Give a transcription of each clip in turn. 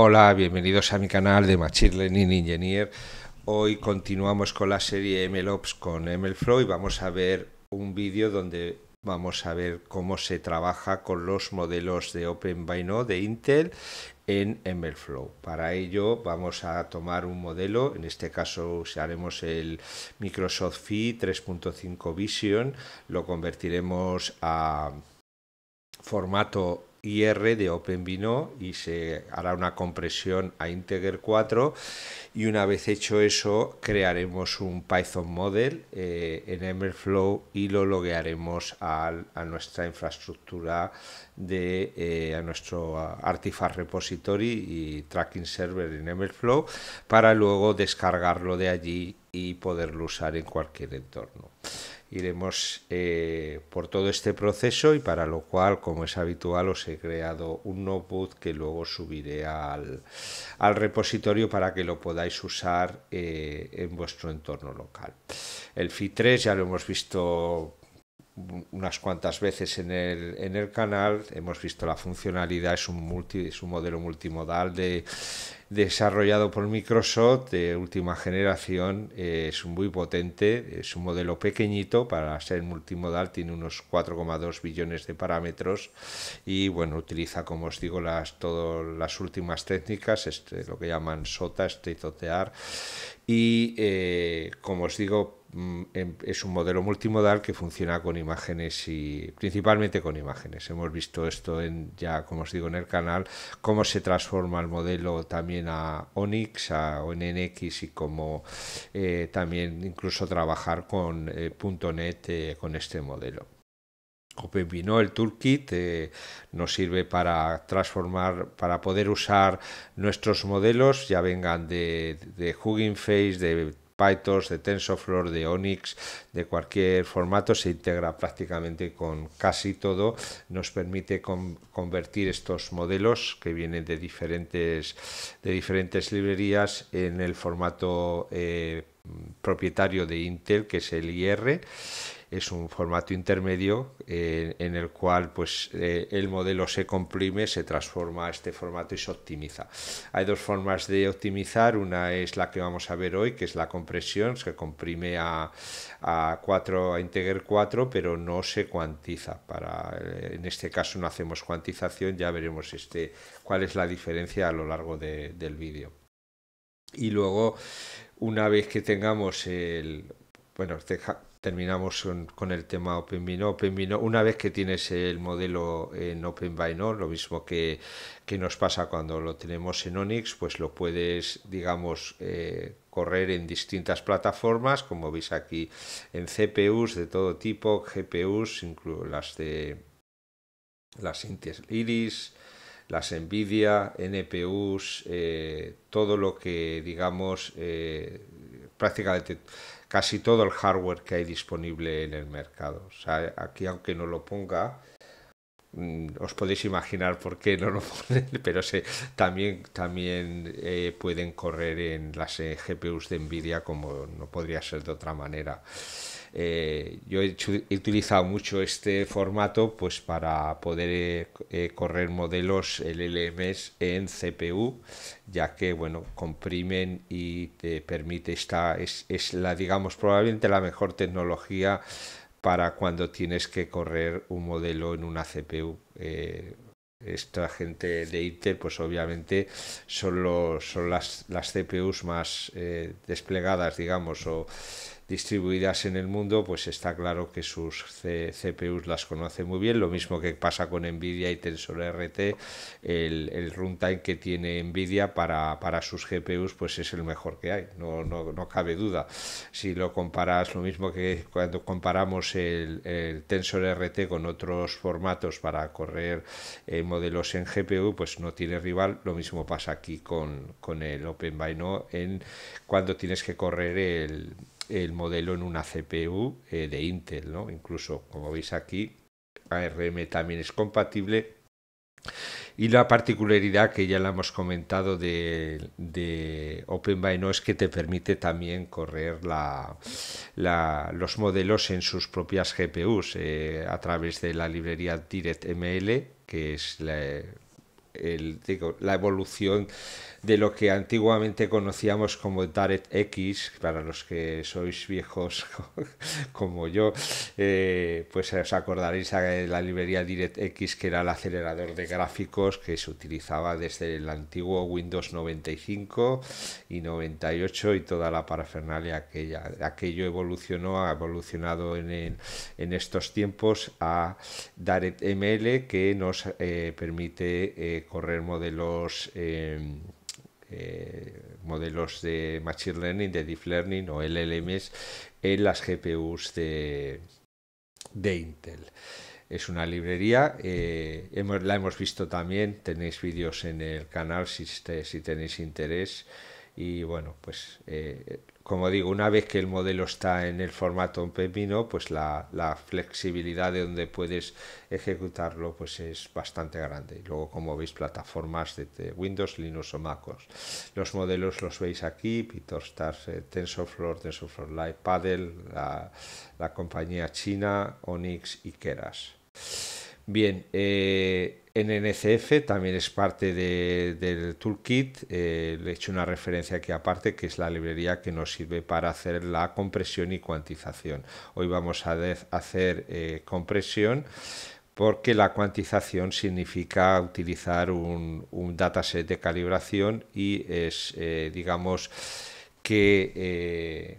Hola, bienvenidos a mi canal de Machine Learning Engineer. Hoy continuamos con la serie MLOps con MLflow y vamos a ver un vídeo donde vamos a ver cómo se trabaja con los modelos de Open de Intel en MLflow. Para ello vamos a tomar un modelo, en este caso usaremos el Microsoft Fi 3.5 Vision, lo convertiremos a formato IR de OpenVINO y se hará una compresión a Integer 4 y una vez hecho eso crearemos un Python model eh, en Emberflow y lo loguearemos a nuestra infraestructura de eh, a nuestro artifact repository y tracking server en Emberflow para luego descargarlo de allí y poderlo usar en cualquier entorno iremos eh, por todo este proceso y para lo cual, como es habitual, os he creado un notebook que luego subiré al, al repositorio para que lo podáis usar eh, en vuestro entorno local. El FI3 ya lo hemos visto unas cuantas veces en el, en el canal hemos visto la funcionalidad es un multi, es un modelo multimodal de desarrollado por Microsoft de última generación, eh, es muy potente, es un modelo pequeñito para ser multimodal, tiene unos 4,2 billones de parámetros y bueno, utiliza como os digo las, todas las últimas técnicas, este, lo que llaman SOTA, State of the Art, y eh, como os digo, Mm, em, es un modelo multimodal que funciona con imágenes y principalmente con imágenes. Hemos visto esto en, ya, como os digo, en el canal, cómo se transforma el modelo también a ONIX, a ONNX y cómo eh, también incluso trabajar con eh, .NET eh, con este modelo. OpenVino, el toolkit, nos sirve para transformar, para poder usar nuestros modelos, ya vengan de, de Hugging Face, de PyTorch, de TensorFlow, de Onyx, de cualquier formato, se integra prácticamente con casi todo, nos permite convertir estos modelos que vienen de diferentes, de diferentes librerías en el formato eh, propietario de Intel, que es el IR, es un formato intermedio eh, en el cual pues, eh, el modelo se comprime, se transforma a este formato y se optimiza. Hay dos formas de optimizar, una es la que vamos a ver hoy, que es la compresión, se comprime a, a 4, a Integer 4, pero no se cuantiza. Para, eh, en este caso no hacemos cuantización, ya veremos este, cuál es la diferencia a lo largo del vídeo. Y luego, una vez que tengamos el... Bueno, terminamos con, el tema OpenVINO. una vez que tienes el modelo en OpenVINO, lo mismo que, que, nos pasa cuando lo tenemos en Onyx, pues lo puedes, digamos, eh, correr en distintas plataformas, como veis aquí, en CPUs de todo tipo, GPUs, incluso las de las Intel Iris, las NVIDIA, NPUs, eh, todo lo que, digamos, eh, prácticamente casi todo el hardware que hay disponible en el mercado. sea, aquí aunque no lo ponga, mm, os podéis imaginar por qué no lo ponen, pero se, también, también eh, pueden correr en las eh, GPUs de Nvidia como no podría ser de otra manera. Eh, yo he, utilizado mucho este formato pues, para poder eh, eh, correr modelos LLMs en CPU, ya que bueno, comprimen y te permite esta, es, la, digamos, probablemente la mejor tecnología para cuando tienes que correr un modelo en una CPU. esta gente de Intel, pues obviamente son, los, son las, las CPUs más desplegadas, digamos, o distribuidas en el mundo, pues está claro que sus CPUs las conoce muy bien, lo mismo que pasa con Nvidia y TensorRT, el, el runtime que tiene Nvidia para, para, sus GPUs pues es el mejor que hay, no, no, no, cabe duda. Si lo comparas, lo mismo que cuando comparamos el, el TensorRT con otros formatos para correr eh, modelos en GPU, pues no tiene rival, lo mismo pasa aquí con, con el OpenVINO en cuando tienes que correr el el modelo en una CPU eh, de Intel, ¿no? Incluso, como veis aquí, ARM también es compatible. Y la particularidad que ya la hemos comentado de, de OpenVINO es que te permite también correr los modelos en sus propias GPUs eh, a través de la librería DirectML, que es la, la evolución de lo que antiguamente conocíamos como Direct X, para los que sois viejos como yo, eh, pues os acordaréis de la librería DirectX, que era el acelerador de gráficos que se utilizaba desde el antiguo Windows 95 y 98 y toda la parafernalia aquella. Aquello evolucionó, ha evolucionado en, estos tiempos a ML que nos eh, permite... Eh, correr modelos em, eh, modelos de Machine Learning, de Deep Learning o LLMs en las GPUs de, Intel. Es una librería, eh, hemos, la hemos visto también, tenéis vídeos en el canal si, si tenéis interés y bueno, pues eh, como digo, una vez que el modelo está en el formato en pepino, pues la, flexibilidad de donde puedes ejecutarlo pues es bastante grande. Luego, como veis, plataformas de, Windows, Linux o MacOS. Los modelos los veis aquí, PitorStar, eh, TensorFlow, TensorFlow Lite, Paddle, la, la compañía china, Onyx y Keras. Bien, eh, NNCF también es parte del toolkit. Eh, le he hecho una referencia aquí aparte, que es la librería que nos sirve para hacer la compresión y cuantización. Hoy vamos a hacer eh, compresión porque la cuantización significa utilizar un, un dataset de calibración y es, digamos, que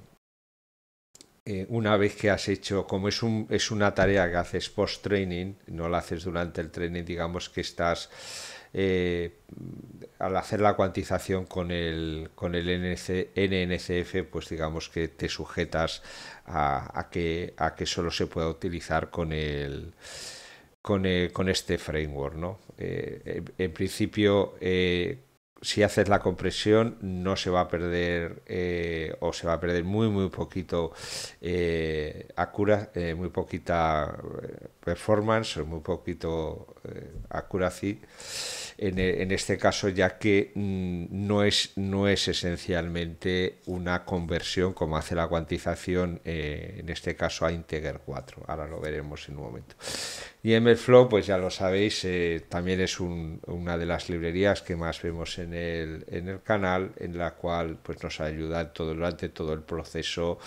eh, una vez que has hecho, como es, un, es una tarea que haces post-training, no la haces durante el training, digamos que estás eh, al hacer la cuantización con el, con el NC, NNCF, pues digamos que te sujetas a, que, a que solo se pueda utilizar con el... Con, eh, con este framework, ¿no? en, principio, si haces la compresión no se va a perder eh, o se va a perder muy muy poquito eh, acura, eh, muy poquita eh, performance, o muy poquito accuracy e, en, este caso, ya que mm, no, es, no es esencialmente una conversión como hace la cuantización, eh, en este caso a Integer 4. Ahora lo veremos en un momento. Y MLflow, pues ya lo sabéis, eh, también es una de las librerías que más vemos en el, en el canal, en la cual pues, nos ayuda todo, durante todo el proceso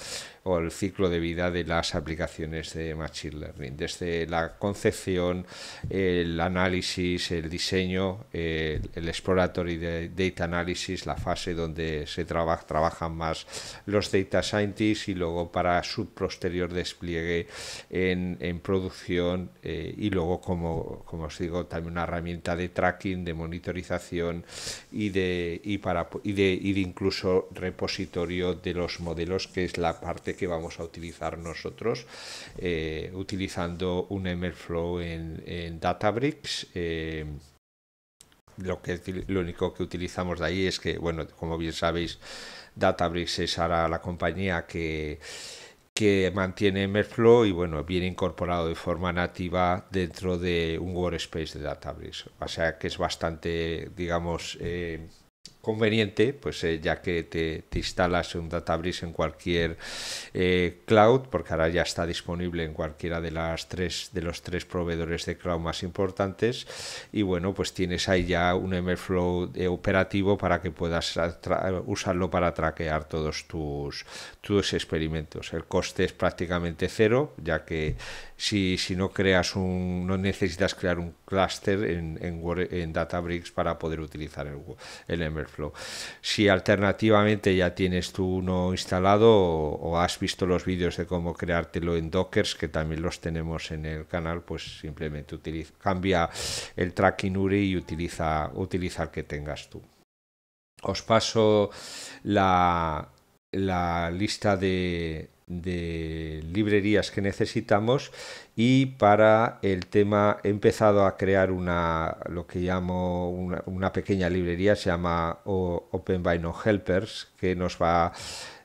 o el ciclo de vida de las aplicaciones de Machine Learning, desde la concepción, el análisis, el diseño, el, exploratory data analysis, la fase donde se traba, trabajan más los data scientists y luego para su posterior despliegue en, producción eh, y luego, como, como os digo, también una herramienta de tracking, de monitorización y de, para, de, y de incluso repositorio de los modelos, que es la parte que vamos a utilizar nosotros eh, utilizando un MLflow en, en Databricks. Eh, lo, que, lo único que utilizamos de ahí es que, bueno, como bien sabéis, Databricks es ahora la compañía que, que mantiene Merflow y bueno, viene incorporado de forma nativa dentro de un workspace de Databricks. O sea que es bastante, digamos, eh, conveniente, pues eh, ya que te, instalas un Databricks en cualquier eh, cloud, porque ahora ya está disponible en cualquiera de las tres de los tres proveedores de cloud más importantes y bueno, pues tienes ahí ya un MLflow eh, operativo para que puedas usarlo para traquear todos tus tus experimentos. El coste es prácticamente cero, ya que si, si no creas un no necesitas crear un clúster en, en, en, Databricks para poder utilizar el, el flow Si alternativamente ya tienes tú uno instalado o, has visto los vídeos de cómo creártelo en Dockers, que también los tenemos en el canal, pues simplemente utiliza, cambia el tracking URI y utiliza, utiliza el que tengas tú. Os paso la, la lista de, de librerías que necesitamos y para el tema he empezado a crear una lo que llamo una, pequeña librería se llama Open Helpers que nos va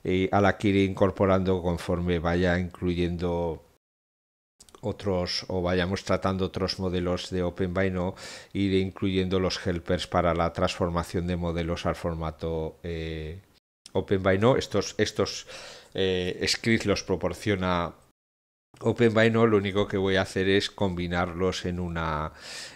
eh, a la que ir incorporando conforme vaya incluyendo otros o vayamos tratando otros modelos de Open ir incluyendo los helpers para la transformación de modelos al formato eh, Open No, estos, estos eh, scripts los proporciona OpenVINO lo único que voy a hacer es combinarlos en una,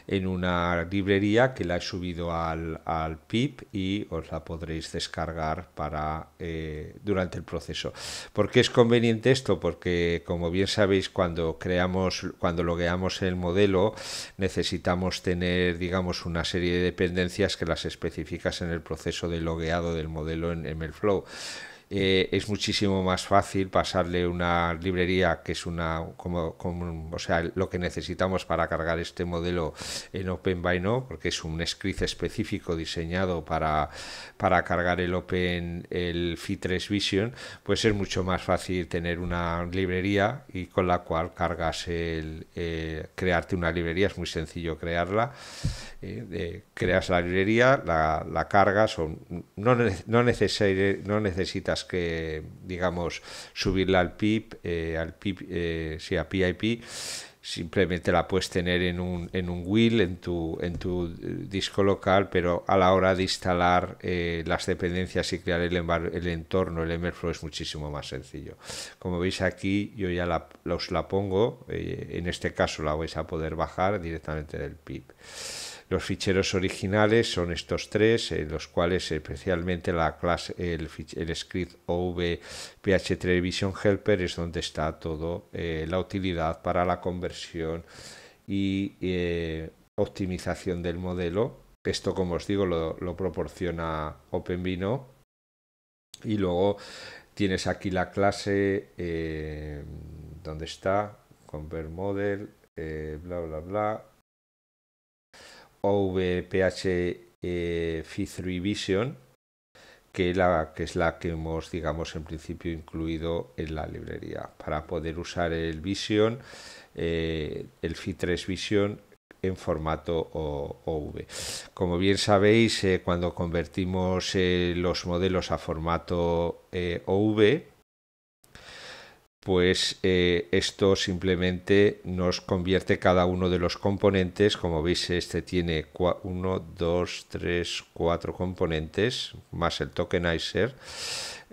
en una librería que la he subido al, al PIP y os la podréis descargar para eh, durante el proceso. ¿Por qué es conveniente esto? Porque como bien sabéis, cuando creamos, cuando logueamos el modelo, necesitamos tener, digamos, una serie de dependencias que las especificas en el proceso de logueado del modelo en MLflow. Eh, es muchísimo más fácil pasarle una librería que es una como, o sea lo que necesitamos para cargar este modelo en Open porque es un script específico diseñado para cargar el Open el Fi3 Vision pues es mucho más fácil tener una librería y con la cual cargas el eh, crearte una librería es muy sencillo crearla eh, creas la librería, la, la cargas, no, no, no, necesitas que, digamos, subirla al PIP, eh, al PIP, PIP, eh, simplemente la puedes tener en un, en un wheel, en tu, en tu disco local, pero a la hora de instalar las dependencias y crear el, el entorno, el Emerflow es muchísimo más sencillo. Como veis aquí, yo ya la, os la pongo, en este caso la vais a poder bajar directamente del PIP. Los ficheros originales son estos tres, en los cuales especialmente la clase, el, script OVPH Television Helper es donde está todo eh, la utilidad para la conversión y eh, optimización del modelo. Esto, como os digo, lo, lo proporciona OpenVino. Y luego tienes aquí la clase eh, donde está convert model, bla, bla, bla, OVPH eh, fi 3 Vision, que, es la que hemos, digamos, en principio incluido en la librería. Para poder usar el Vision, eh, el fit 3 Vision en formato OV. Como bien sabéis, eh, cuando convertimos los modelos a formato OV, pues eh, esto simplemente nos convierte cada uno de los componentes. Como veis, este tiene 1, 2, 3, 4 componentes, más el tokenizer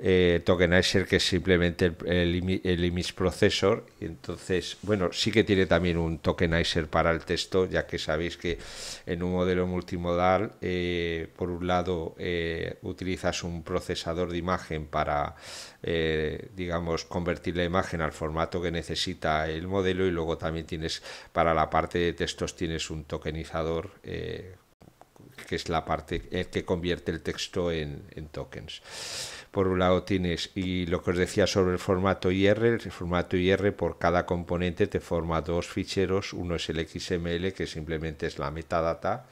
eh, tokenizer que es simplemente el, el, image processor y entonces bueno sí que tiene también un tokenizer para el texto ya que sabéis que en un modelo multimodal eh, por un lado eh, utilizas un procesador de imagen para eh, digamos convertir la imagen al formato que necesita el modelo y luego también tienes para la parte de textos tienes un tokenizador que es la parte que convierte el texto en tokens. Por un lado tienes, y lo que os decía sobre el formato IR, el formato IR por cada componente te forma dos ficheros, uno es el XML que simplemente es la metadata.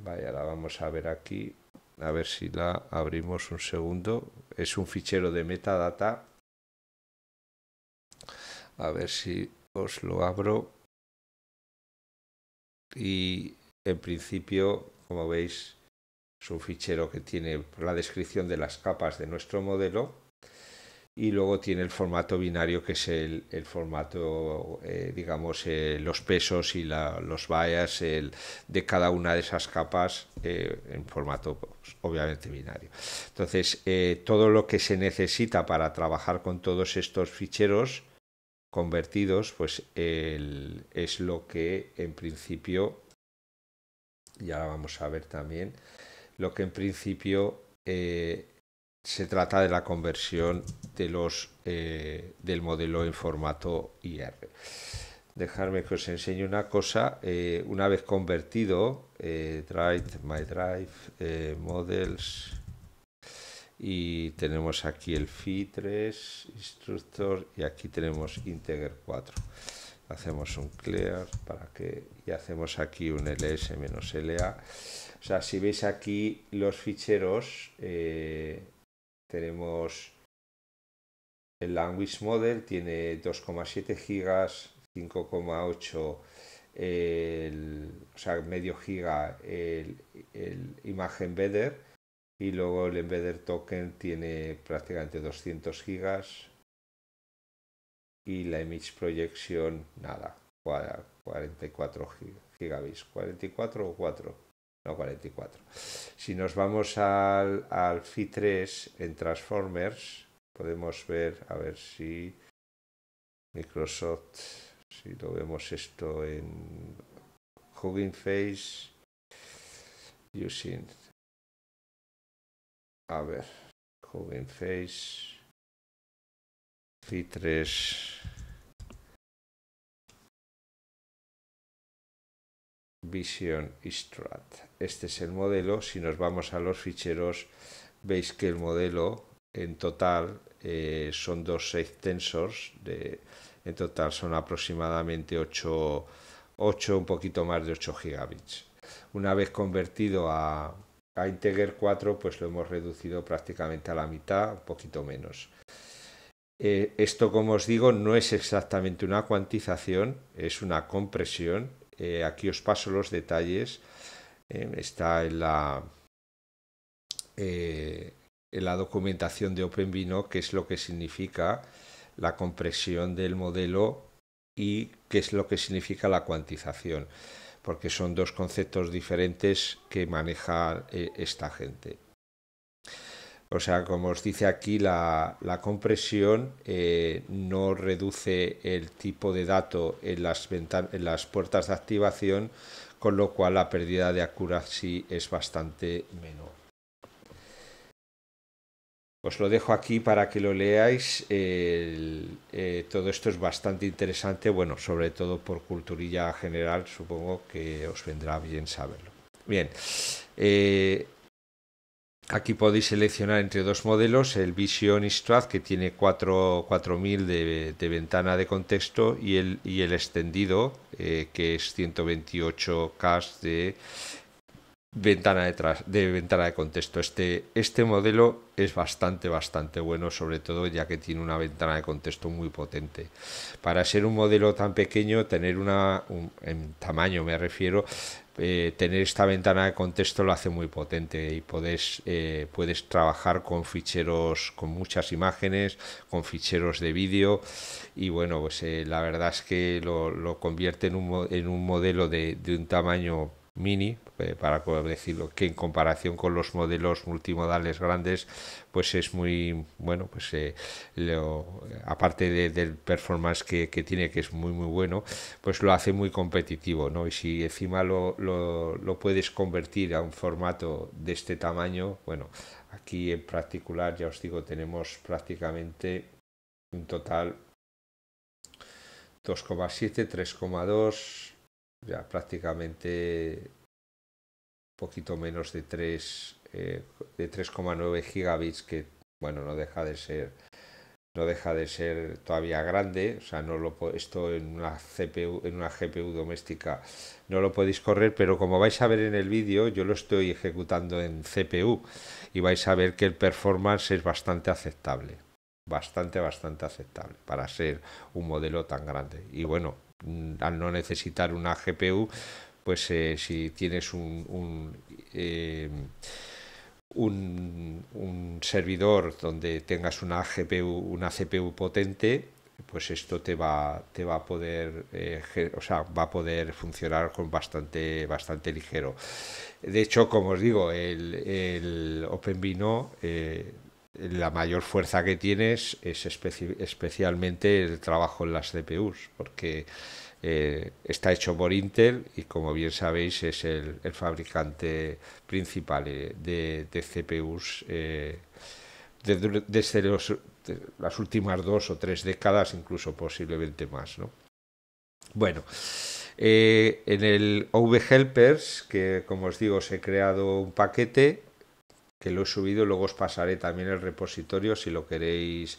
Vaya, la vamos a ver aquí, a ver si la abrimos un segundo. Es un fichero de metadata. A ver si os lo abro. Y en principio, como veis, es un fichero que tiene la descripción de las capas de nuestro modelo y luego tiene el formato binario que es el, formato, eh, digamos, eh, los pesos y los bias de cada una de esas capas eh, en formato pues, obviamente binario. Entonces, todo lo que se necesita para trabajar con todos estos ficheros convertidos, pues es lo que en principio, ya vamos a ver también, lo que en principio eh, se trata de la conversión de los, eh, del modelo en formato IR. Dejarme que os enseñe una cosa. Eh, una vez convertido, Drive, My Drive, Models, y tenemos aquí el FI 3, Instructor, y aquí tenemos Integer 4 hacemos un clear para que y hacemos aquí un ls-la o sea, si veis aquí los ficheros, eh, tenemos el Language Model, tiene 2,7 gigas, 5,8 o sea, medio giga el, el Image Embedder y luego el Embedder Token tiene prácticamente 200 gigas y la Image Projection nada, 44 gigabits, 44 o 4 no 44. Si nos vamos al, al 3 en Transformers, podemos ver, a ver si Microsoft, si lo vemos esto en Hugging Face, using, a ver, Hugging Face, fi 3, Vision Strat. Este es el modelo. Si nos vamos a los ficheros, veis que el modelo en total eh, son dos seis tensors. en total son aproximadamente 8, 8, un poquito más de 8 gigabits. Una vez convertido a, a Integer 4, pues lo hemos reducido prácticamente a la mitad, un poquito menos. Eh, esto, como os digo, no es exactamente una cuantización, es una compresión eh, aquí os paso los detalles. Eh, está en la, eh, en la documentación de OpenVino qué es lo que significa la compresión del modelo y qué es lo que significa la cuantización, porque son dos conceptos diferentes que maneja esta gente. O sea, como os dice aquí, la, compresión eh, no reduce el tipo de dato en las, en las puertas de activación, con lo cual la pérdida de accuracy es bastante menor. Os lo dejo aquí para que lo leáis. Eh, todo esto es bastante interesante, bueno, sobre todo por culturilla general, supongo que os vendrá bien saberlo. Bien, eh, Aquí podéis seleccionar entre dos modelos, el Vision que tiene 4000 de, ventana de contexto y el, y el extendido eh, que es 128K de ventana de, de, ventana de contexto. Este, este modelo es bastante, bastante bueno, sobre todo ya que tiene una ventana de contexto muy potente. Para ser un modelo tan pequeño, tener una, un, en tamaño me refiero, eh, tener esta ventana de contexto lo hace muy potente y eh, puedes trabajar con ficheros, con muchas imágenes, con ficheros de vídeo y bueno, pues eh, la verdad es que lo, convierte en un, en un modelo de, de un tamaño mini, eh, para decirlo, que en comparación con los modelos multimodales grandes, pues es muy, bueno, pues eh, aparte del performance que, tiene, que es muy, muy bueno, pues lo hace muy competitivo, ¿no? Y si encima lo, lo puedes convertir a un formato de este tamaño, bueno, aquí en particular, ya os digo, tenemos prácticamente un total 2,7, 3,2, ya prácticamente poquito menos de 3 eh, de 3,9 gigabits que bueno no deja de ser no deja de ser todavía grande o sea no lo esto en una CPU en una GPU doméstica no lo podéis correr pero como vais a ver en el vídeo yo lo estoy ejecutando en CPU y vais a ver que el performance es bastante aceptable bastante bastante aceptable para ser un modelo tan grande y bueno Mm, al no necesitar una GPU, pues eh, si tienes un, eh, un, un, servidor donde tengas una GPU, una CPU potente, pues esto te va, te va a poder, eh, o sea, va a poder funcionar con bastante, bastante ligero. De hecho, como os digo, el, el OpenVINO la mayor fuerza que tienes es especialmente el trabajo en las CPUs, porque eh, está hecho por Intel y como bien sabéis es el, fabricante principal eh, de, CPUs eh, desde, las últimas dos o tres décadas, incluso posiblemente más. Bueno, en el OV Helpers, que como os digo os he creado un paquete que lo he subido, luego os pasaré también el repositorio si lo queréis,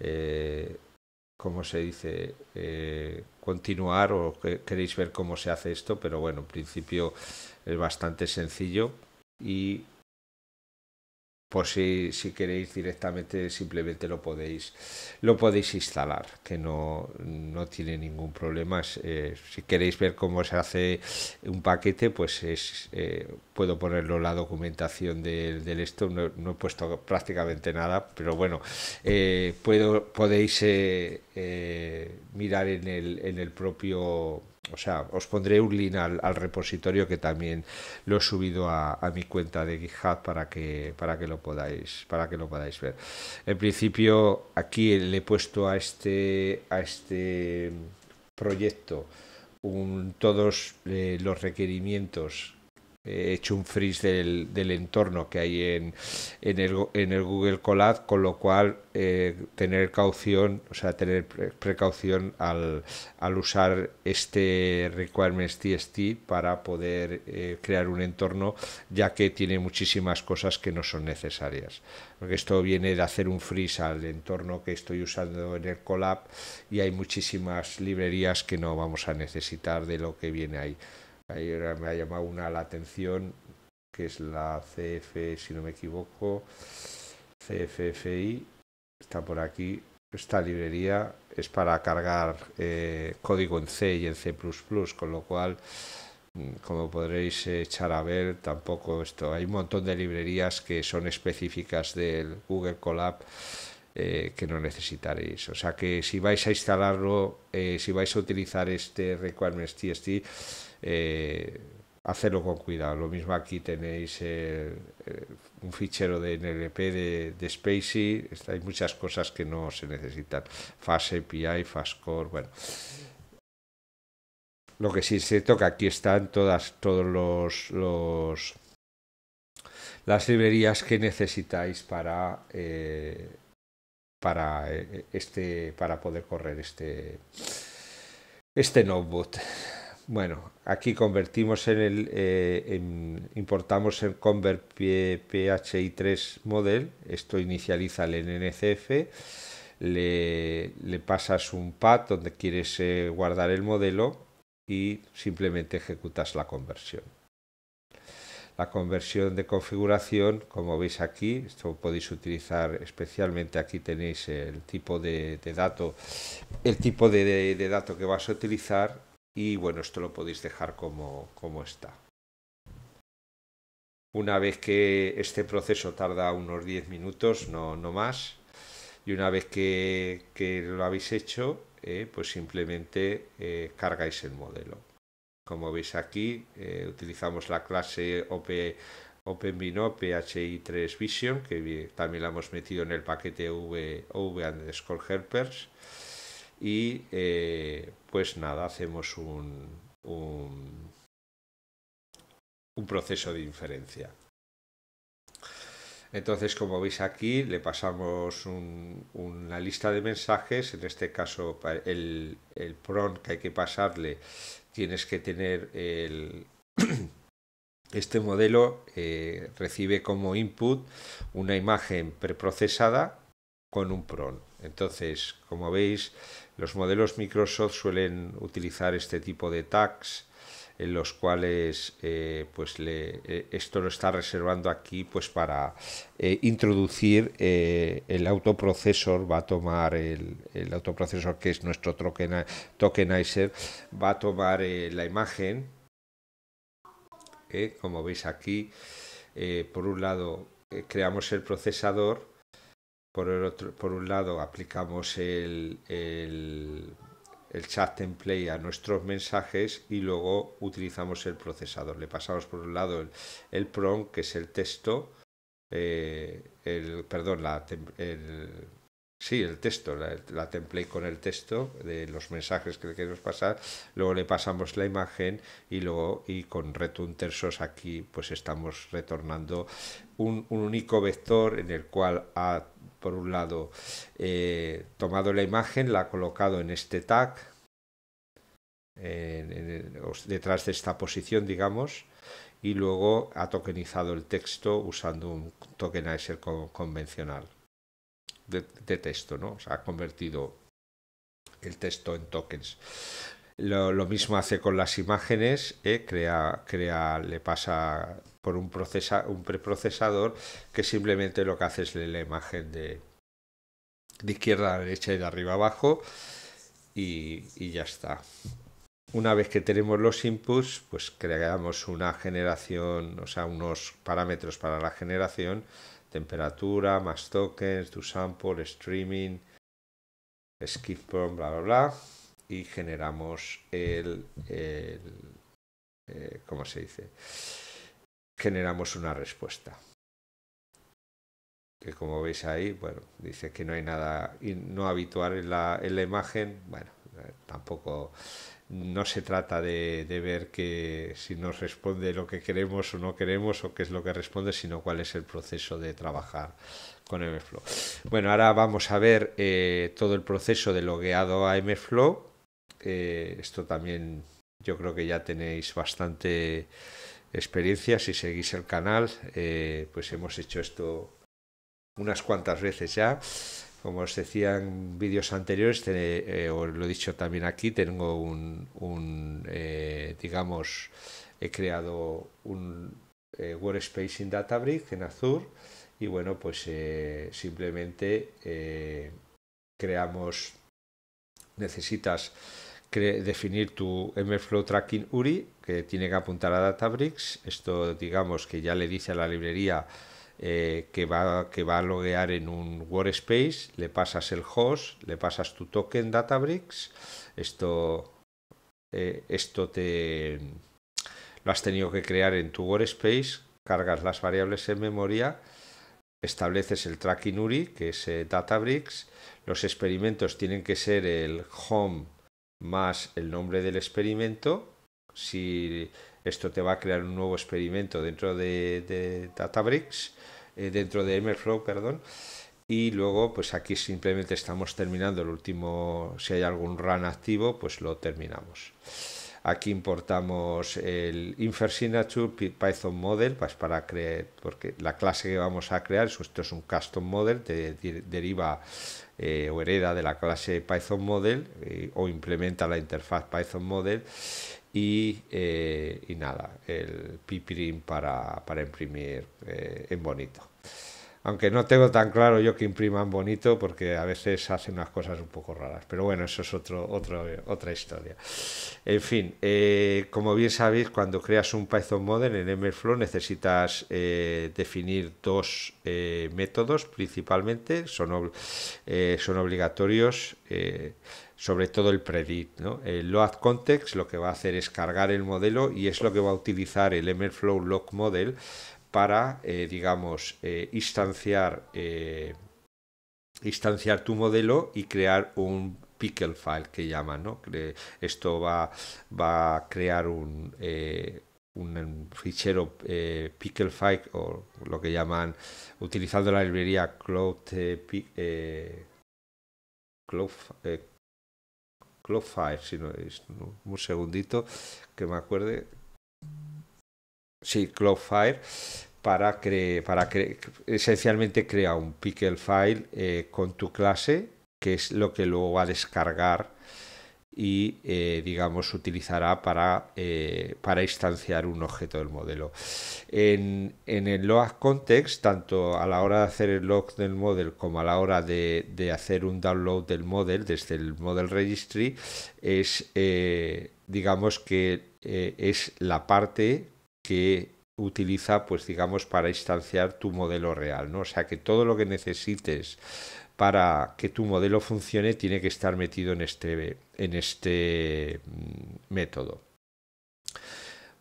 eh, se dice?, eh, continuar o queréis ver cómo se hace esto, pero bueno, en principio es bastante sencillo y por si, queréis directamente simplemente lo podéis lo podéis instalar que no, tiene ningún problema eh, si queréis ver cómo se hace un paquete pues es eh, puedo ponerlo en la documentación del, esto no, he puesto prácticamente nada pero bueno eh, puedo podéis mirar en el, en el propio o sea, os pondré un link al, repositorio que también lo he subido a, mi cuenta de GitHub para que, para que lo podáis, para que lo podáis ver. En principio, aquí le he puesto a este, a este proyecto un, todos eh, los requerimientos He hecho un freeze del, entorno que hay en, el, Google Colab, con lo cual eh, tener caución, o sea, tener precaución al, usar este requirements TST para poder eh, crear un entorno, ya que tiene muchísimas cosas que no son necesarias. Porque esto viene de hacer un freeze al entorno que estoy usando en el Colab y hay muchísimas librerías que no vamos a necesitar de lo que viene ahí. Ayer me ha llamado una la atención, que es la CF, si no me equivoco, CFFI, está por aquí. Esta librería es para cargar eh, código en C y en C++, con lo cual, mm, como podréis echar a ver, tampoco esto. Hay un montón de librerías que son específicas del Google Colab eh, que no necesitaréis. O sea que si vais a instalarlo, eh, si vais a utilizar este requirements TST, eh, hacerlo con cuidado. Lo mismo aquí tenéis eh, eh, un fichero de NLP de, Spacey, hay muchas cosas que no se necesitan. Fast API, core bueno. Lo que sí es cierto que aquí están todas, todos los, los las librerías que necesitáis para para este para poder correr este este notebook bueno, aquí convertimos en el, eh, importamos el convert PHI3 model, esto inicializa el NNCF, le, pasas un pad donde quieres eh, guardar el modelo y simplemente ejecutas la conversión. La conversión de configuración, como veis aquí, esto podéis utilizar especialmente aquí tenéis el tipo de, datos, el tipo de, datos de dato que vas a utilizar y bueno, esto lo podéis dejar como, está. Una vez que este proceso tarda unos 10 minutos, no, más, y una vez que, lo habéis hecho, eh, pues simplemente eh, cargáis el modelo. Como veis aquí, eh, utilizamos la clase OP, OpenVino PHI3 Vision, que también la hemos metido en el paquete V, and underscore helpers. Y pues nada, hacemos un, un, proceso de inferencia. Entonces, como veis aquí, le pasamos una lista de mensajes. En este caso, el, el PRON que hay que pasarle, tienes que tener Este modelo eh, recibe como input una imagen preprocesada con un PRON. Entonces, como veis, los modelos Microsoft suelen utilizar este tipo de tags en los cuales eh, pues eh, esto lo está reservando aquí pues para eh, introducir el autoprocesor va a tomar el, autoprocesor que es nuestro tokenizer va a tomar la imagen como veis aquí por un lado creamos el procesador por, un lado, aplicamos el, chat template a nuestros mensajes y luego utilizamos el procesador. Le pasamos por un lado el, el prompt, que es el texto, eh, el, perdón, la, el, sí, el texto, la, template con el texto de los mensajes que le queremos pasar, luego le pasamos la imagen y luego y con Return aquí pues estamos retornando un, un único vector en el cual A por un lado, eh, tomado la imagen, la ha colocado en este tag, detrás de esta posición, digamos, y luego ha tokenizado el texto usando un tokenizer convencional de, texto, ¿no? O sea, ha convertido el texto en tokens. Lo, lo mismo hace con las imágenes, eh, crea, crea, le pasa por un, un preprocesador que simplemente lo que hace es leer la imagen de, de izquierda a derecha y de arriba a abajo y, ya está. Una vez que tenemos los inputs, pues creamos una generación, o sea, unos parámetros para la generación, temperatura, más tokens, tu sample, streaming, skip bla, bla, bla, y generamos el, el eh, ¿cómo se dice? generamos una respuesta. Que como veis ahí, bueno, dice que no hay nada no habitual en la, en la imagen. Bueno, eh, tampoco no se trata de, ver que si nos responde lo que queremos o no queremos o qué es lo que responde, sino cuál es el proceso de trabajar con MFlow. Bueno, ahora vamos a ver eh, todo el proceso de logueado a MFlow. Eh, esto también yo creo que ya tenéis bastante experiencia. Si seguís el canal, eh, pues hemos hecho esto unas cuantas veces ya. Como os decía en vídeos anteriores, te, eh, lo he dicho también aquí, tengo un, eh, digamos, he creado un workspace in Databricks en Azure y bueno, pues simplemente creamos, necesitas definir tu MFlow Tracking URI, que tiene que apuntar a Databricks. Esto, digamos, que ya le dice a la librería eh, que, va, que va a loguear en un workspace, le pasas el host, le pasas tu token Databricks. Esto, eh, esto te lo has tenido que crear en tu workspace, cargas las variables en memoria, estableces el tracking URI, que es eh, Databricks. Los experimentos tienen que ser el home más el nombre del experimento, si esto te va a crear un nuevo experimento dentro de, de Databricks, eh, dentro de Y luego, pues aquí simplemente estamos terminando el último, si hay algún run activo, pues lo terminamos. Aquí importamos el InferSignature Python Model pues para crear, porque la clase que vamos a crear, pues, esto es un custom model, de, deriva eh, o hereda de la clase Python Model eh, o implementa la interfaz Python Model y, eh, nada, el piprint para, para imprimir en bonito aunque no tengo tan claro yo que impriman bonito porque a veces hacen unas cosas un poco raras, pero bueno, eso es otro, otra historia. En fin, eh, como bien sabéis, cuando creas un Python model en MLflow necesitas eh, definir dos eh, métodos principalmente, son, son obligatorios sobre todo el predict. ¿no? El load context lo que va a hacer es cargar el modelo y es lo que va a utilizar el MLflow Lock model para, eh, digamos, eh, instanciar, eh, instanciar tu modelo y crear un pickle file que llaman, ¿no? Esto va, va a crear eh, un, un fichero eh, pickle file o lo que llaman utilizando la librería cloud cloud, file si no es un segundito que me acuerde sí cloud para, crear para esencialmente crea un pickle file eh, con tu clase, que es lo que luego va a descargar y eh, digamos utilizará para, eh, para instanciar un objeto del modelo. En, en, el load context, tanto a la hora de hacer el log del model como a la hora de, hacer un download del model desde el model registry, es digamos que es la parte que utiliza, pues digamos, para instanciar tu modelo real, ¿no? O sea que todo lo que necesites para que tu modelo funcione tiene que estar metido en este, en este mm, método.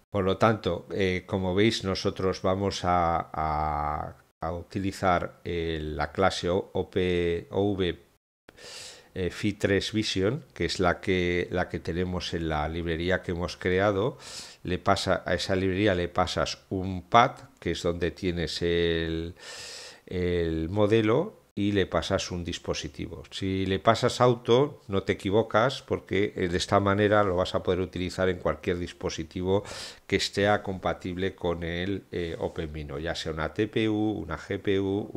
Por lo tanto, eh, como veis, nosotros vamos a, utilizar eh, la clase OP, eh, fit 3 Vision, que es la que, la que tenemos en la librería que hemos creado, le pasa, a esa librería le pasas un pad, que es donde tienes el, el modelo, y le pasas un dispositivo. Si le pasas auto, no te equivocas porque eh, de esta manera lo vas a poder utilizar en cualquier dispositivo que esté compatible con el eh, OpenVINO, ya sea una TPU, una GPU,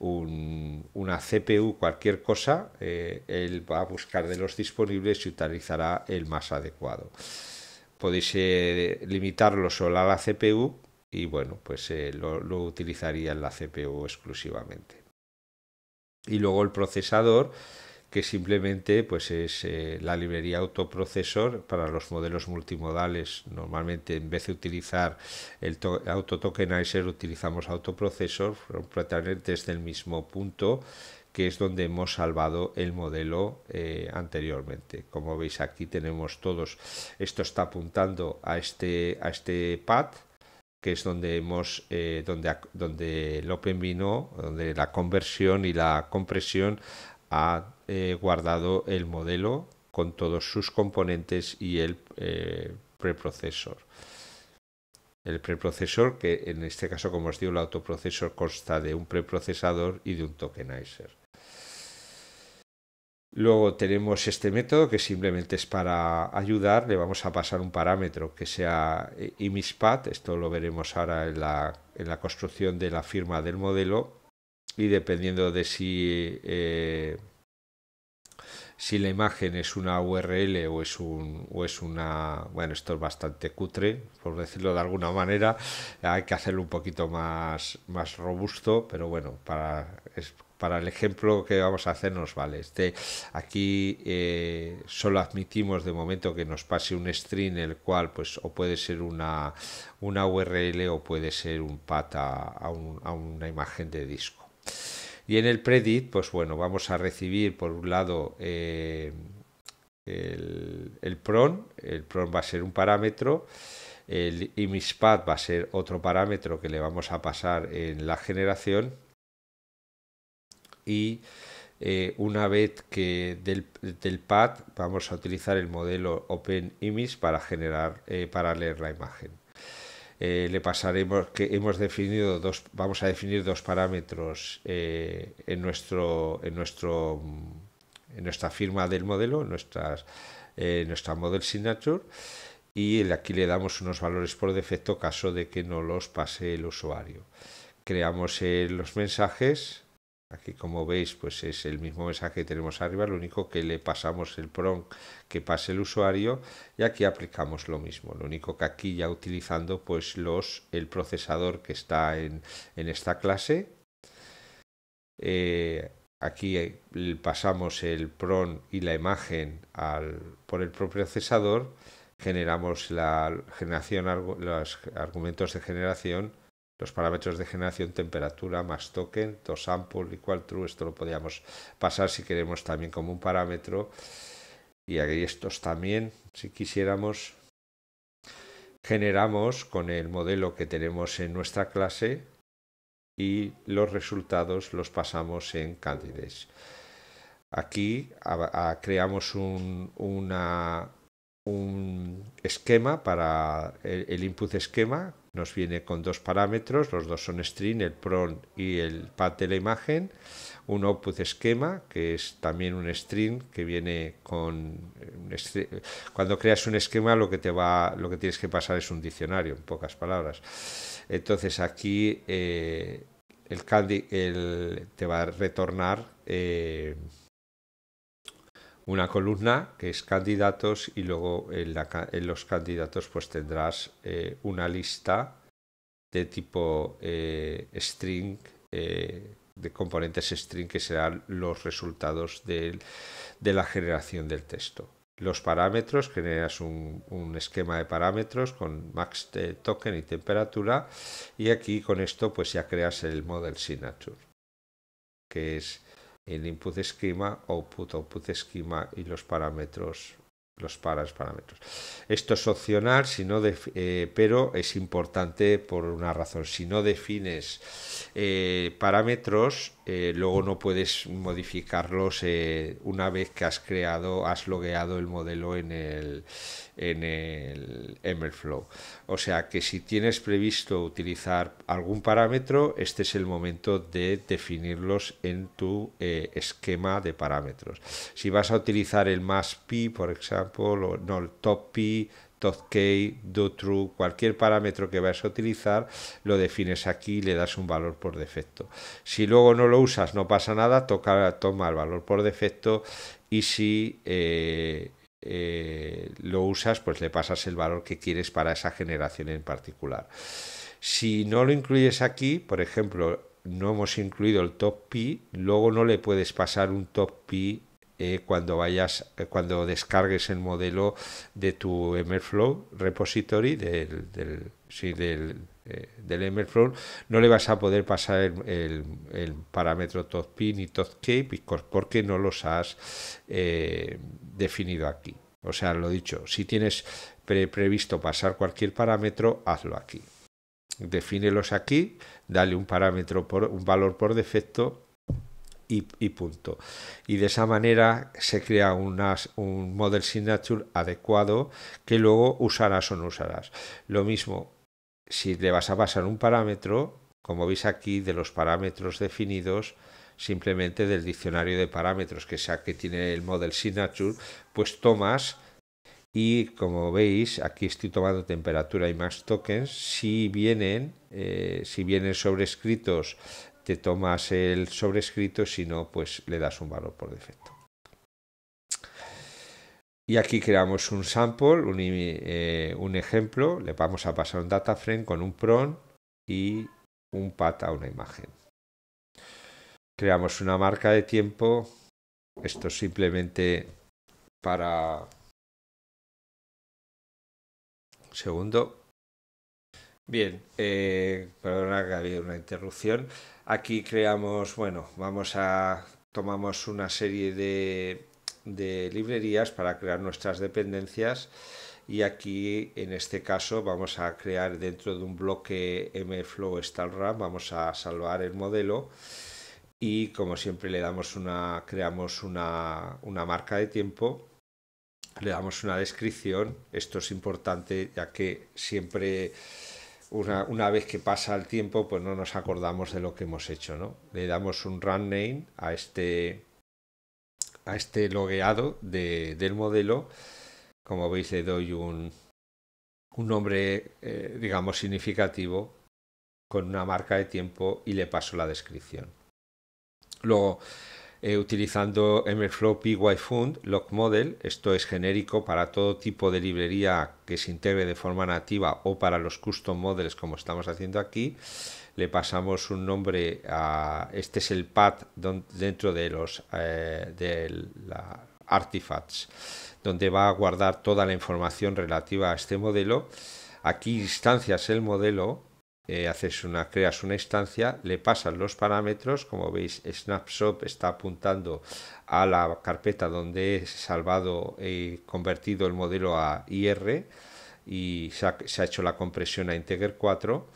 una, CPU, cualquier cosa, eh, él va a buscar de los disponibles y utilizará el más adecuado. Podéis limitarlo solo a la CPU y bueno, pues lo, lo utilizaría en la CPU exclusivamente y luego el procesador que simplemente pues es eh, la librería autoprocesor para los modelos multimodales. Normalmente en vez de utilizar el autotokenizer auto tokenizer utilizamos autoprocesor para desde el mismo punto que es donde hemos salvado el modelo eh, anteriormente. Como veis aquí tenemos todos, esto está apuntando a este, a este pad, que es donde hemos eh, donde donde el vino, donde la conversión y la compresión ha eh, guardado el modelo con todos sus componentes y el eh, preprocesor. El preprocesor, que en este caso, como os digo, el autoprocesor consta de un preprocesador y de un tokenizer. Luego tenemos este método que simplemente es para ayudar, le vamos a pasar un parámetro que sea eh, path esto lo veremos ahora en la, construcción de la firma del modelo y dependiendo de si, eh, si la imagen es una URL o es, un, o es una... bueno, esto es bastante cutre, por decirlo de alguna manera, hay que hacerlo un poquito más, más robusto, pero bueno, para, para el ejemplo que vamos a hacer nos vale. Este, aquí eh, solo admitimos de momento que nos pase un string el cual pues o puede ser una, URL o puede ser un path a, una imagen de disco. Y en el predit, pues bueno, vamos a recibir por un lado eh, el, PRON, el PRON va a ser un parámetro, el path va a ser otro parámetro que le vamos a pasar en la generación y eh, una vez que del, del, pad vamos a utilizar el modelo Open para generar, eh, para leer la imagen. Eh, le pasaremos que hemos definido dos, vamos a definir dos parámetros en nuestro, nuestro, en nuestra firma del modelo, nuestras, nuestra model signature y aquí le damos unos valores por defecto caso de que no los pase el usuario. Creamos los mensajes Aquí como veis pues es el mismo mensaje que tenemos arriba, lo único que le pasamos el pron que pase el usuario y aquí aplicamos lo mismo. Lo único que aquí ya utilizando pues los, el procesador que está en, esta clase. Eh, aquí eh, pasamos el pron y la imagen por el propio procesador, generamos la generación, los argumentos de generación los parámetros de generación, temperatura, más token, to sample, equal true, esto lo podríamos pasar si queremos también como un parámetro. Y aquí estos también, si quisiéramos, generamos con el modelo que tenemos en nuestra clase y los resultados los pasamos en candidates. Aquí ah, creamos un, un esquema para el input esquema nos viene con dos parámetros, los dos son string, el PRON y el path de la imagen, un output esquema, que es también un string que viene con... Cuando creas un esquema lo que, te va, lo que tienes que pasar es un diccionario, en pocas palabras. Entonces aquí eh, el, te va a retornar... Eh, una columna que es candidatos y luego en, los candidatos pues tendrás eh, una lista de tipo eh, string, eh, de componentes string que serán los resultados de, la generación del texto. Los parámetros, generas un, esquema de parámetros con max token y temperatura y aquí con esto pues ya creas el model signature, que es el input esquema, output, output esquema y los parámetros los paras parámetros. Esto es opcional, si no eh, pero es importante por una razón. Si no defines eh, parámetros, eh, luego no puedes modificarlos eh, una vez que has creado, has logueado el modelo en el, en O sea que si tienes previsto utilizar algún parámetro, este es el momento de definirlos en tu eh, esquema de parámetros. Si vas a utilizar el más pi, por ejemplo, o, no el top pi, topKey, DoTrue, cualquier parámetro que vayas a utilizar, lo defines aquí y le das un valor por defecto. Si luego no lo usas, no pasa nada, toca, toma el valor por defecto y si eh, eh, lo usas, pues le pasas el valor que quieres para esa generación en particular. Si no lo incluyes aquí, por ejemplo, no hemos incluido el top luego no le puedes pasar un top pi eh, cuando vayas, eh, cuando descargues el modelo de tu Emerflow repository del, del, sí, del, eh, no le vas a poder pasar el, el, el parámetro totpin y totcape porque no los has definido aquí. O sea, lo dicho, si tienes previsto pasar cualquier parámetro, hazlo aquí. Defínelos aquí, dale un parámetro por un valor por defecto y, punto. Y de esa manera se crea un model signature adecuado que luego usarás o no usarás. Lo mismo, si le vas a pasar un parámetro, como veis aquí, de los parámetros definidos, simplemente del diccionario de parámetros que sea que tiene el model signature, pues tomas y como veis aquí estoy tomando temperatura y más tokens si vienen eh, si vienen sobrescritos te tomas el sobrescrito, si no, pues le das un valor por defecto. Y aquí creamos un sample, un, eh, ejemplo, le vamos a pasar un data frame con un pron y un path a una imagen. Creamos una marca de tiempo, esto simplemente para... Un segundo, Bien, eh, perdona que había una interrupción. Aquí creamos, bueno, vamos a tomamos una serie de, librerías para crear nuestras dependencias y aquí en este caso vamos a crear dentro de un bloque mflow vamos a salvar el modelo y como siempre le damos una creamos una marca de tiempo le damos una descripción esto es importante ya que siempre una, una, vez que pasa el tiempo, pues no nos acordamos de lo que hemos hecho, ¿no? Le damos un run name a este, a este logueado del modelo. Como veis, le doy un, un nombre, eh, digamos, significativo con una marca de tiempo y le paso la descripción. Luego, eh, utilizando mflow PyFund Lock Model. Esto es genérico para todo tipo de librería que se integre de forma nativa o para los custom models como estamos haciendo aquí. Le pasamos un nombre a... Este es el path dentro de los eh, de la artifacts, donde va a guardar toda la información relativa a este modelo. Aquí instancias el modelo eh, haces una, creas una instancia, le pasas los parámetros, como veis Snapshot está apuntando a la carpeta donde he salvado y eh, convertido el modelo a IR y se ha, hecho la compresión a Integer 4,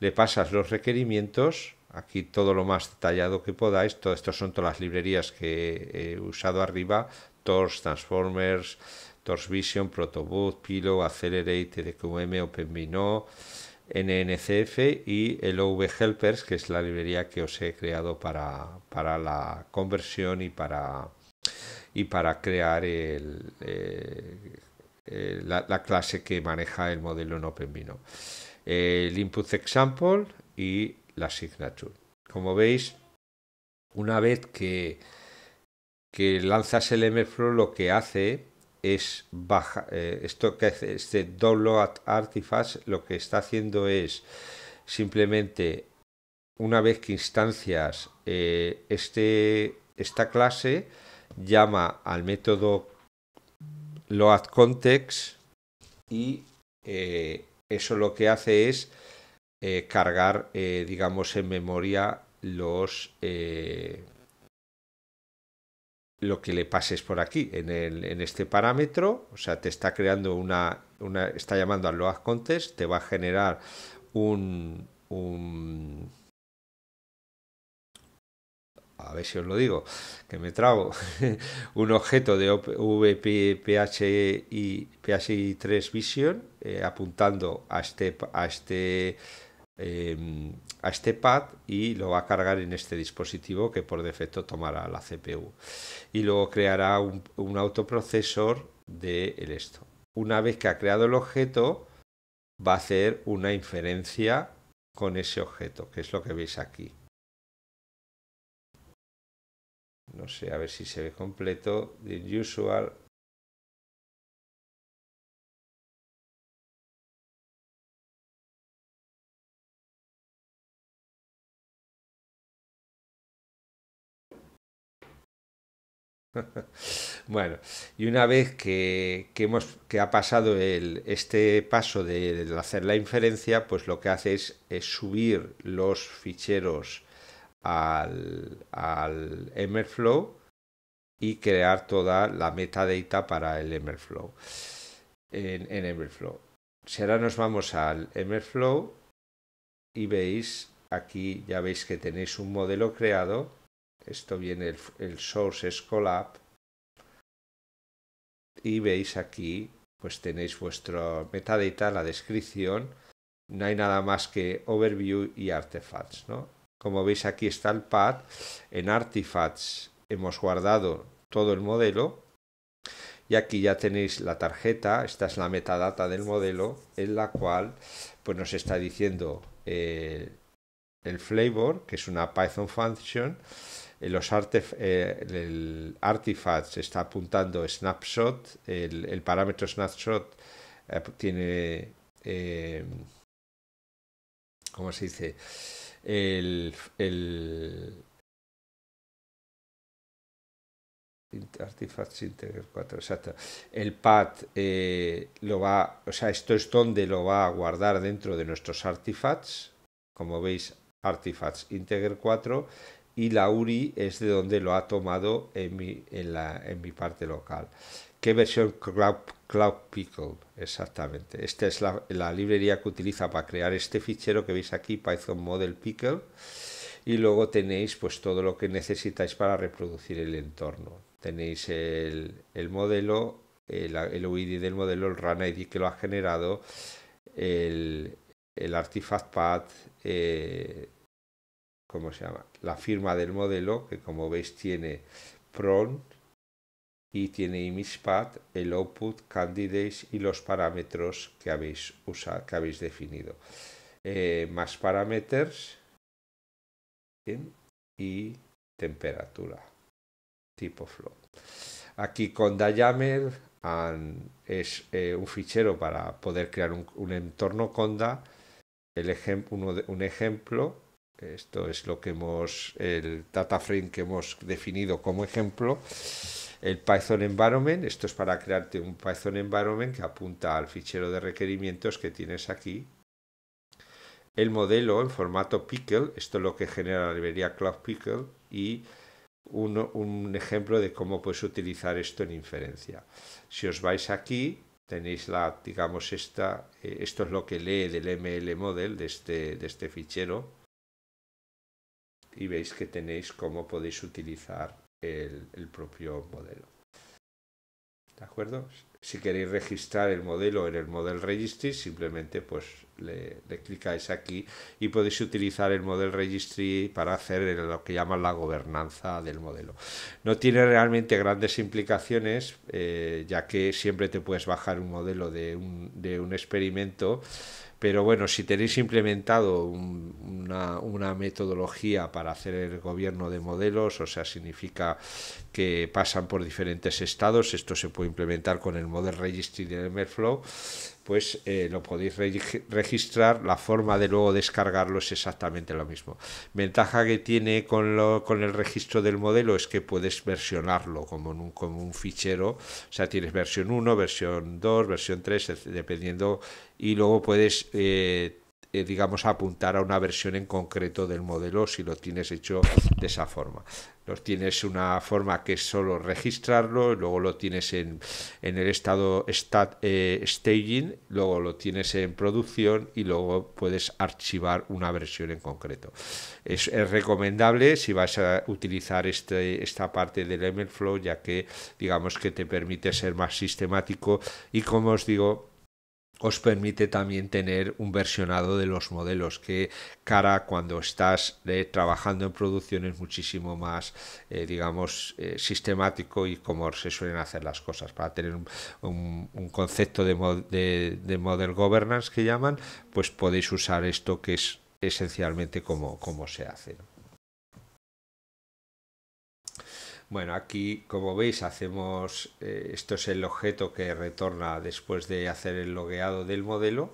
le pasas los requerimientos, aquí todo lo más detallado que podáis, todo esto son todas las librerías que he usado arriba, Torch, Transformers, TORS Vision, protoboot Pilo, Accelerate, dqm OpenVINO, NNCF y el OV Helpers, que es la librería que os he creado para, para la conversión y para, y para crear eh, eh, la, clase que maneja el modelo en OpenVINO. el input example y la signature. Como veis, una vez que, que lanzas el MFlow, lo que hace es baja. Eh, esto que hace este download Artifacts lo que está haciendo es simplemente una vez que instancias eh, este, esta clase, llama al método load context y eh, eso lo que hace es cargar, digamos, en memoria los, lo que le pases por aquí en, el, en este parámetro, o sea, te está creando una, una está llamando al load contest, te va a generar un, un a ver si os lo digo, que me trago, un objeto de VPHI 3 Vision eh, apuntando a este, a este Em, a este pad y lo va a cargar en este dispositivo que por defecto tomará la CPU. Y luego creará un, autoprocesor de esto. Una vez que ha creado el objeto, va a hacer una inferencia con ese objeto, que es lo que veis aquí. No sé, a ver si se ve completo. The usual Bueno, y una vez que, que, hemos, que ha pasado el, este paso de, hacer la inferencia, pues lo que hace es, subir los ficheros al, al Emerflow y crear toda la metadata para el Emerflow. En, en Emerflow. Si ahora nos vamos al Emerflow y veis, aquí ya veis que tenéis un modelo creado esto viene, el, source collab Y veis aquí, pues tenéis vuestro metadata, la descripción. No hay nada más que overview y artifacts, ¿no? Como veis aquí está el pad. En artifacts hemos guardado todo el modelo. Y aquí ya tenéis la tarjeta, esta es la metadata del modelo, en la cual pues nos está diciendo eh, el flavor, que es una Python function, eh, los eh, el artifacts está apuntando snapshot, el, parámetro snapshot eh, tiene, ¿cómo se dice? El, el Artifacts Integer 4, exacto. El path lo va, o sea, esto es donde lo va a guardar dentro de nuestros artifacts. Como veis, artifacts Integer 4 y la URI es de donde lo ha tomado en mi, en mi parte local. ¿Qué versión Cloud, Pickle? Exactamente. Esta es la, librería que utiliza para crear este fichero que veis aquí, Python Model Pickle. Y luego tenéis pues todo lo que necesitáis para reproducir el entorno. Tenéis el, modelo, el, UID del modelo, el run ID que lo ha generado, el, el artifact path, eh, ¿cómo se llama? La firma del modelo, que como veis tiene PRON y tiene imagepad, el output, candidates y los parámetros que habéis, que habéis definido. Eh, más parámetros y temperatura, tipo flow. Aquí con Yammer es eh, un fichero para poder crear un, entorno conda. El un ejemplo esto es lo que hemos, el data frame que hemos definido como ejemplo. El Python environment, esto es para crearte un Python environment que apunta al fichero de requerimientos que tienes aquí. El modelo en formato pickle, esto es lo que genera la librería Cloud Pickle y un, ejemplo de cómo puedes utilizar esto en inferencia. Si os vais aquí, tenéis la, digamos, esta, eh, esto es lo que lee del ML model de este, este fichero y veis que tenéis cómo podéis utilizar el, propio modelo. ¿De acuerdo? Si queréis registrar el modelo en el Model Registry, simplemente pues le, le, clicáis aquí y podéis utilizar el Model Registry para hacer lo que llaman la gobernanza del modelo. No tiene realmente grandes implicaciones, eh, ya que siempre te puedes bajar un modelo de un, de un experimento pero bueno, si tenéis implementado una, metodología para hacer el gobierno de modelos, o sea, significa que pasan por diferentes estados, esto se puede implementar con el Model Registry de Merflow pues lo podéis registrar, la forma de luego descargarlo es exactamente lo mismo. Ventaja que tiene con, lo, con el registro del modelo es que puedes versionarlo como, en un, como un fichero, o sea, tienes versión 1, versión 2, versión 3, dependiendo, y luego puedes... Eh, eh, digamos, apuntar a una versión en concreto del modelo si lo tienes hecho de esa forma. lo tienes una forma que es solo registrarlo, luego lo tienes en, en el estado eh, staging, luego lo tienes en producción y luego puedes archivar una versión en concreto. Es, recomendable si vas a utilizar este, esta parte del MLflow, ya que digamos que te permite ser más sistemático y como os digo, os permite también tener un versionado de los modelos que cara cuando estás eh, trabajando en producción es muchísimo más eh, digamos eh, sistemático y como se suelen hacer las cosas para tener un, concepto de, de, model governance que llaman pues podéis usar esto que es esencialmente como, se hace Bueno, aquí como veis hacemos, eh, esto es el objeto que retorna después de hacer el logueado del modelo.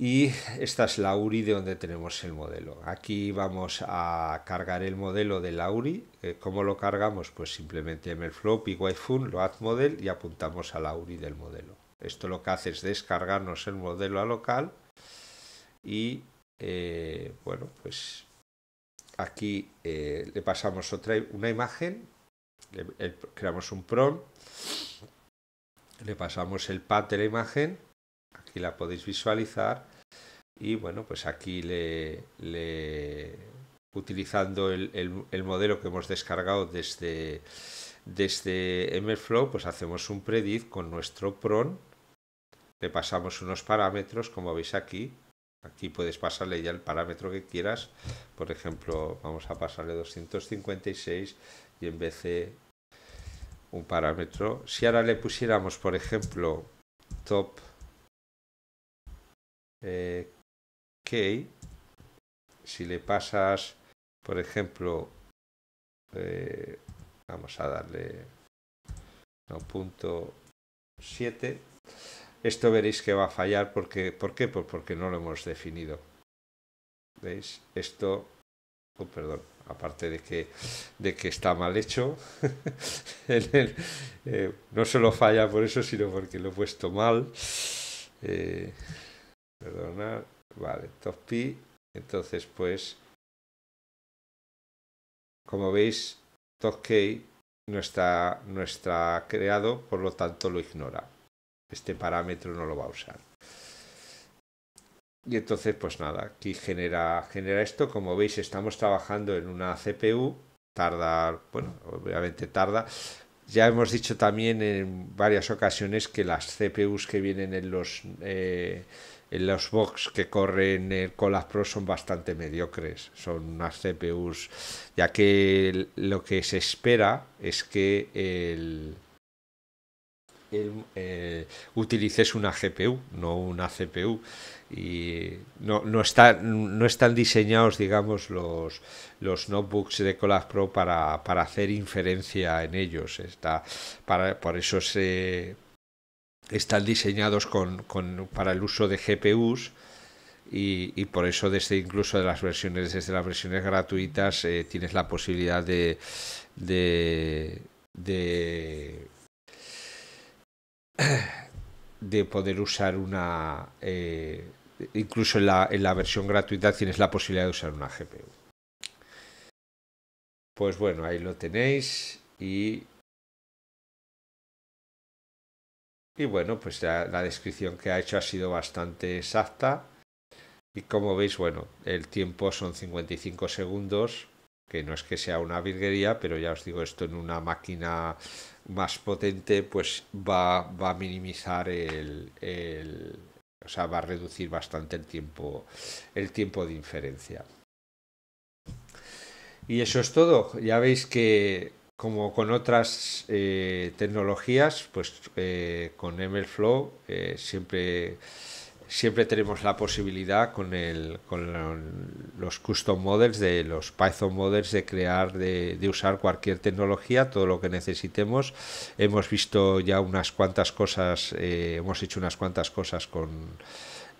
Y esta es la URI de donde tenemos el modelo. Aquí vamos a cargar el modelo de la URI. Eh, ¿Cómo lo cargamos? Pues simplemente MLflop y Wifun, add model y apuntamos a la URI del modelo. Esto lo que hace es descargarnos el modelo a local y eh, bueno, pues aquí eh, le pasamos otra, una imagen, creamos un prompt, le pasamos el path de la imagen, aquí la podéis visualizar y bueno, pues aquí le, le utilizando el, modelo que hemos descargado desde, desde MFlow, pues hacemos un predict con nuestro pron le pasamos unos parámetros como veis aquí, Aquí puedes pasarle ya el parámetro que quieras. Por ejemplo, vamos a pasarle 256 y en vez de un parámetro, si ahora le pusiéramos, por ejemplo, top eh, key, si le pasas, por ejemplo, eh, vamos a darle no, punto siete esto veréis que va a fallar porque ¿por qué? Pues porque no lo hemos definido. ¿Veis? Esto oh, perdón, aparte de que está mal hecho eh, no solo falla por eso, sino porque lo he puesto mal. Eh, perdonad, vale, top entonces pues como veis, TopKey no no está creado, por lo tanto lo ignora este parámetro no lo va a usar. Y entonces, pues nada, aquí genera, genera esto. Como veis, estamos trabajando en una CPU. Tarda, bueno, obviamente tarda. Ya hemos dicho también en varias ocasiones que las CPUs que vienen en los, eh, en los box que corren el Colab Pro son bastante mediocres. Son unas CPUs, ya que lo que se espera es que el el, eh, utilices una GPU, no una CPU. Y no, no, están no están diseñados, digamos, los, los notebooks de Colab Pro para, hacer inferencia en ellos. Está, para, por eso se, están diseñados con, con, para el uso de GPUs. Y, por eso desde incluso de las versiones desde las versiones gratuitas eh, tienes la posibilidad de, de de poder usar una... Eh, incluso en la, versión gratuita tienes la posibilidad de usar una GPU. Pues bueno, ahí lo tenéis y... bueno, pues ya la descripción que ha hecho ha sido bastante exacta. Y como veis, bueno, el tiempo son 55 segundos, que no es que sea una virguería, pero ya os digo, esto en una máquina más potente, pues va, a minimizar el, O sea, va a reducir bastante el tiempo, el tiempo de inferencia. Y eso es todo. Ya veis que, como con otras eh, tecnologías, pues eh, con MLflow eh, siempre siempre tenemos la posibilidad con, el, con los custom models de los Python models de crear, de, de, usar cualquier tecnología, todo lo que necesitemos. Hemos visto ya unas cuantas cosas, eh, hemos hecho unas cuantas cosas con,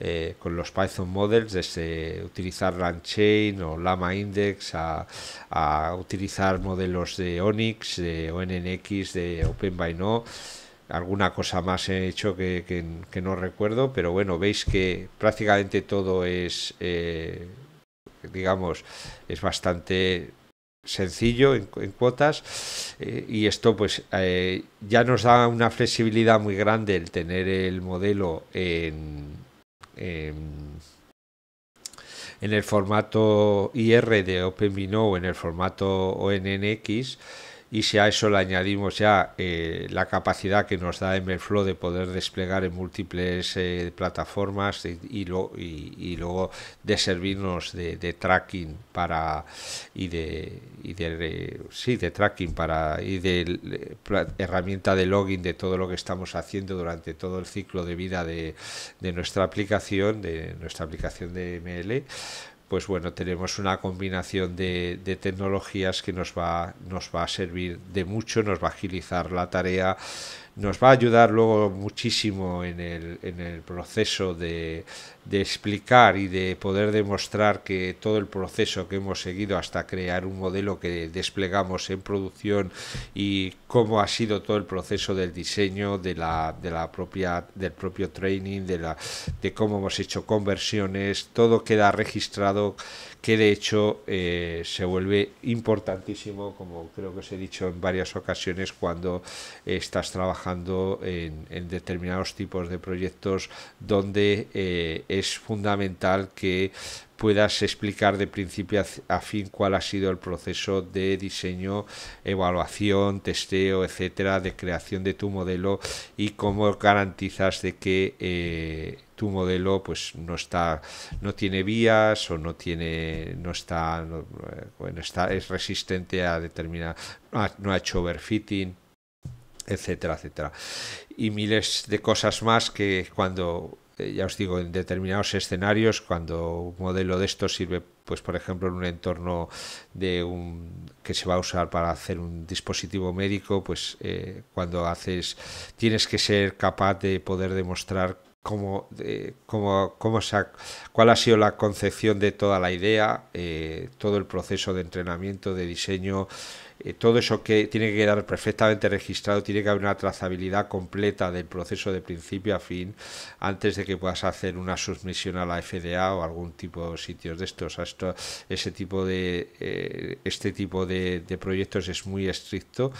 eh, los Python models, desde utilizar Chain o Lama Index a, a utilizar modelos de ONIX, de ONNX, de OpenByNo alguna cosa más he hecho que, que, no recuerdo, pero bueno, veis que prácticamente todo es, eh, digamos, es bastante sencillo en, cuotas eh, y esto pues eh, ya nos da una flexibilidad muy grande el tener el modelo en, en, el formato IR de OpenVINO o en el formato ONNX y si a eso le añadimos ya eh, la capacidad que nos da MLflow de poder desplegar en múltiples eh, plataformas y, y, luego de servirnos de, tracking para y de, eh, sí de tracking para y de herramienta de login de todo lo que estamos haciendo durante todo el ciclo de vida de, nuestra aplicación de nuestra aplicación de ML pues bueno, tenemos una combinación de, tecnologías que nos va, nos va a servir de mucho, nos va a agilizar la tarea, nos va a ayudar luego muchísimo en el, proceso de, explicar y de poder demostrar que todo el proceso que hemos seguido hasta crear un modelo que desplegamos en producción y cómo ha sido todo el proceso del diseño, de la, propia, del propio training, de, la, de cómo hemos hecho conversiones, todo queda registrado que de hecho eh, se vuelve importantísimo, como creo que os he dicho en varias ocasiones, cuando estás trabajando en, determinados tipos de proyectos donde eh, es fundamental que puedas explicar de principio a fin cuál ha sido el proceso de diseño, evaluación, testeo, etcétera, de creación de tu modelo y cómo garantizas de que eh, tu modelo pues no está no tiene vías o no tiene no está está es resistente a determinar no ha, no ha hecho overfitting etcétera etcétera y miles de cosas más que cuando eh, ya os digo, en determinados escenarios, cuando un modelo de estos sirve, pues por ejemplo, en un entorno de un, que se va a usar para hacer un dispositivo médico, pues eh, cuando haces, tienes que ser capaz de poder demostrar cómo, eh, cómo, cómo se cuál ha sido la concepción de toda la idea, todo el proceso de entrenamiento, de diseño, eh, todo eso que tiene que quedar perfectamente registrado, tiene que haber una trazabilidad completa del proceso de principio a fin antes de que puedas hacer una submisión a la FDA o algún tipo de sitios de estos. esto, ese tipo de, eh, este tipo de proyectos es muy estricto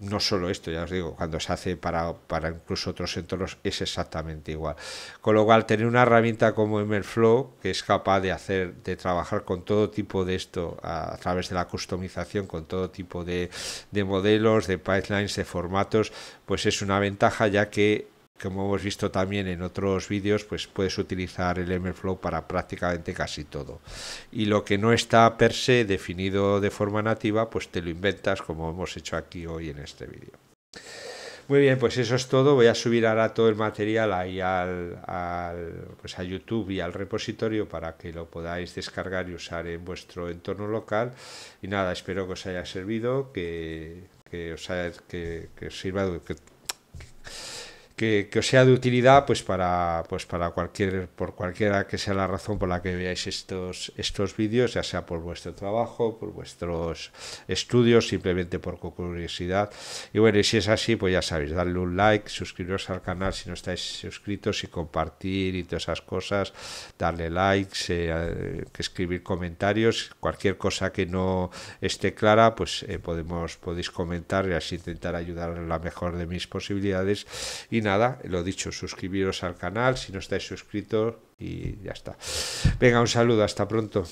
no solo esto, ya os digo, cuando se hace para, para incluso otros entornos es exactamente igual. Con lo cual, tener una herramienta como MLflow, que es capaz de hacer, de trabajar con todo tipo de esto a, a través de la customización, con todo tipo de, de modelos, de pipelines, de formatos, pues es una ventaja ya que como hemos visto también en otros vídeos, pues puedes utilizar el MLflow para prácticamente casi todo. Y lo que no está per se definido de forma nativa, pues te lo inventas como hemos hecho aquí hoy en este vídeo. Muy bien, pues eso es todo. Voy a subir ahora todo el material ahí al, pues a YouTube y al repositorio para que lo podáis descargar y usar en vuestro entorno local. Y nada, espero que os haya servido, que, os, haya, que, sirva, que que, os sea de utilidad pues para pues para cualquier por cualquiera que sea la razón por la que veáis estos estos vídeos ya sea por vuestro trabajo por vuestros estudios simplemente por curiosidad y bueno y si es así pues ya sabéis darle un like suscribiros al canal si no estáis suscritos y compartir y todas esas cosas darle likes eh, eh, escribir comentarios cualquier cosa que no esté clara pues eh, podemos podéis comentar y así intentar ayudar a la mejor de mis posibilidades y nada, lo dicho, suscribiros al canal si no estáis suscritos y ya está. Venga, un saludo, hasta pronto.